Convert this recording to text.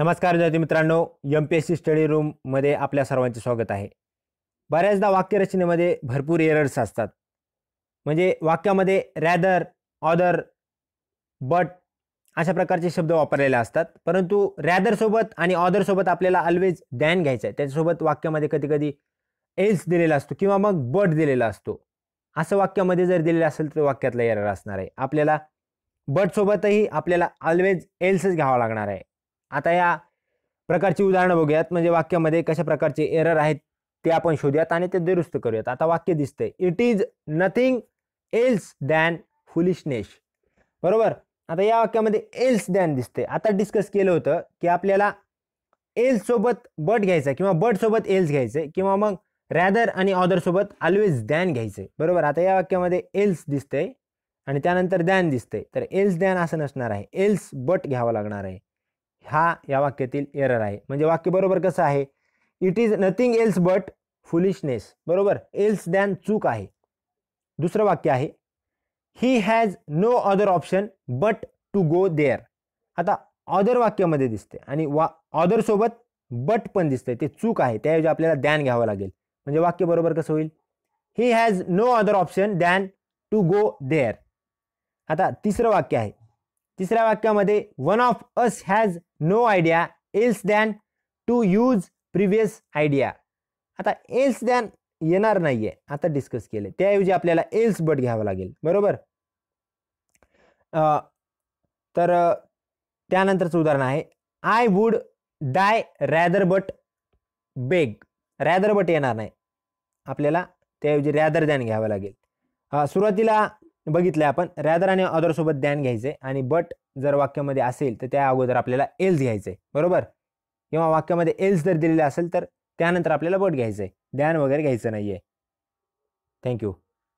नमस्कार विद्यार्थी मित्रांनो M P S C study रूममध्ये आपल्या सर्वांचे स्वागत आहे बऱ्याचदा वाक्यरचनेमध्ये भरपूर एरर्स असतात म्हणजे वाक्यामध्ये रॅदर ऑदर बट अशा प्रकारचे शब्द वापरलेले असतात परंतु रॅदरसोबत आणि ऑदरसोबत आपल्याला ऑलवेज ध्यान घ्यायचं आहे त्याच्यासोबत वाक्यामध्ये कधी कधी एल्स दिलेला असतो किंवा मग बट दिलेला असतो असं वाक्यामध्ये जर दिलेलं असेल तर वाक्यातला एरर असणार आहे आपल्याला बटसोबतही आपल्याला ऑलवेज एल्सच घ्यावा लागणार आहे आता या प्रकारची उदाहरणं बघूयात म्हणजे वाक्यामध्ये कशा प्रकारचे एरर आहेत ते आपण शोधूयात आणि ते दुरुस्त करूयात आता वाक्य दिसतंय it is nothing else than foolishness बरोबर आता या वाक्यामध्ये एल्स दॅन दिसते आता डिस्कस केलं होतं की आपल्याला एल्स सोबत बट घ्यायचं किंवा बट सोबत एल्स घ्यायचं किंवा मग रॅदर आणि ऑदर सोबत ऑलवेज दॅन घ्यायचं बरोबर आता या वाक्यामध्ये एल्स दिसतंय आणि त्यानंतर दॅन दिसतंय तर एल्स दॅन असं नसणार आहे एल्स बट घ्यावं लागणार आहे हा या वाक्यातील एरर आहे म्हणजे वाक्य बरोबर कसं आहे it is nothing else but foolishness बरोबर एल्स दॅन चूक आहे दुसरं वाक्य आहे he has no other option but to go there आता ऑदर वाक्यामध्ये दिसते आणि वा ऑदर सोबत बट पण दिसते ते चूक आहे त्याऐवजी आपल्याला दॅन घ्यावं लागेल म्हणजे वाक्य बरोबर कसं होईल he has no other option than to go there आता तिसरं वाक्य आहे तिसऱ्या वाक्यामध्ये one of us has no idea else than to use previous idea आता एल्स दॅन येणार नाही आता डिस्कस केले त्याऐवजी आपल्याला एल्स बट घ्यावं लागेल बरोबर तर त्यानंतरचं उदाहरण आहे I would die rather but beg rather but येणार नाही आपल्याला त्याऐवजी रॅदर दॅन घ्यावं लागेल सुरुवातीला बघितलं आपण रॅदर आणि अदर सोबत ध्यान घ्यायचे आणि बट जर वाक्यामध्ये असेल तर त्या अगोदर आपल्याला एल्स घ्यायचे बरोबर किंवा वाक्यामध्ये एल्स जर दिलेले असेल तर त्यानंतर आपल्याला बट घ्यायचं आहे वगैरे घ्यायचं नाहीये आहे थँक्यू